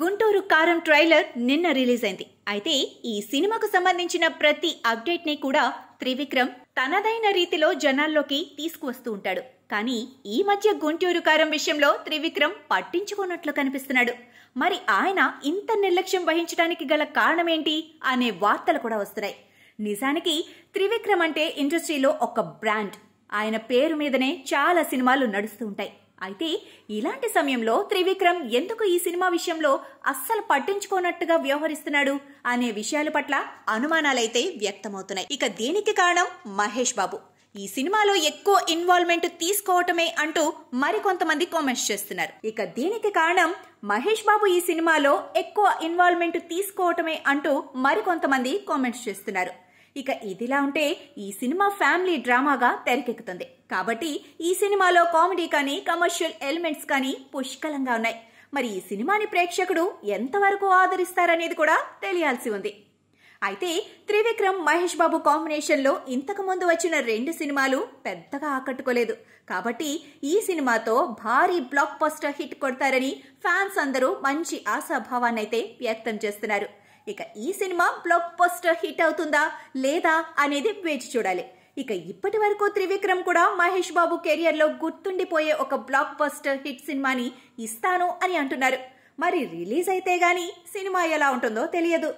గుంటూరు కారం ట్రైలర్ నిన్న రిలీజ్ అయింది అయితే ఈ సినిమాకు సంబంధించిన ప్రతి అప్డేట్ ని కూడా త్రివిక్రమ్ తనదైన రీతిలో జనాల్లోకి తీసుకువస్తూ ఉంటాడు కానీ ఈ మధ్య గుంటూరు కారం విషయంలో త్రివిక్రమ్ పట్టించుకున్నట్లు కనిపిస్తున్నాడు మరి ఆయన ఇంత నిర్లక్ష్యం వహించడానికి గల కారణమేంటి అనే వార్తలు కూడా వస్తున్నాయి నిజానికి త్రివిక్రమ్ అంటే ఇండస్ట్రీలో ఒక బ్రాండ్ ఆయన పేరు మీదనే చాలా సినిమాలు నడుస్తూ ఉంటాయి అయితే ఇలాంటి సమయంలో త్రివిక్రమ్ ఎందుకు ఈ సినిమా విషయంలో అస్సలు పట్టించుకోనట్టుగా వ్యవహరిస్తున్నాడు అనే విషయాల పట్ల అనుమానాలైతే వ్యక్తమవుతున్నాయి ఇక దీనికి కారణం మహేష్ బాబు ఈ సినిమాలో ఎక్కువ ఇన్వాల్వ్మెంట్ తీసుకోవటమే అంటూ మరికొంతమంది కామెంట్స్ చేస్తున్నారు ఇక దీనికి కారణం మహేష్ బాబు ఈ సినిమాలో ఎక్కువ ఇన్వాల్వ్మెంట్ తీసుకోవటమే అంటూ మరికొంతమంది కామెంట్స్ చేస్తున్నారు ఇక ఇదిలా ఉంటే ఈ సినిమా ఫ్యామిలీ డ్రామాగా తెరకెక్కుతుంది కాబట్టి ఈ సినిమాలో కామెడీ కానీ కమర్షియల్ ఎలిమెంట్స్ కానీ పుష్కలంగా ఉన్నాయి మరి ఈ సినిమాని ప్రేక్షకుడు ఎంతవరకు ఆదరిస్తారనేది కూడా తెలియాల్సి ఉంది అయితే త్రివిక్రమ్ మహేష్ బాబు కాంబినేషన్లో ముందు వచ్చిన రెండు సినిమాలు పెద్దగా ఆకట్టుకోలేదు కాబట్టి ఈ సినిమాతో భారీ బ్లాక్ పోస్టర్ హిట్ కొడతారని ఫ్యాన్స్ అందరూ మంచి ఆశాభావాన్నైతే వ్యక్తం చేస్తున్నారు ఇక ఈ సినిమా బ్లాక్ పోస్టర్ హిట్ అవుతుందా లేదా అనేది వేచి చూడాలి ఇక ఇప్పటి వరకు త్రివిక్రమ్ కూడా మహేష్ బాబు కెరియర్లో గుర్తుండిపోయే ఒక బ్లాక్ పోస్టర్ హిట్ సినిమాని ఇస్తాను అని అంటున్నారు మరి రిలీజ్ అయితే గాని సినిమా ఎలా ఉంటుందో తెలియదు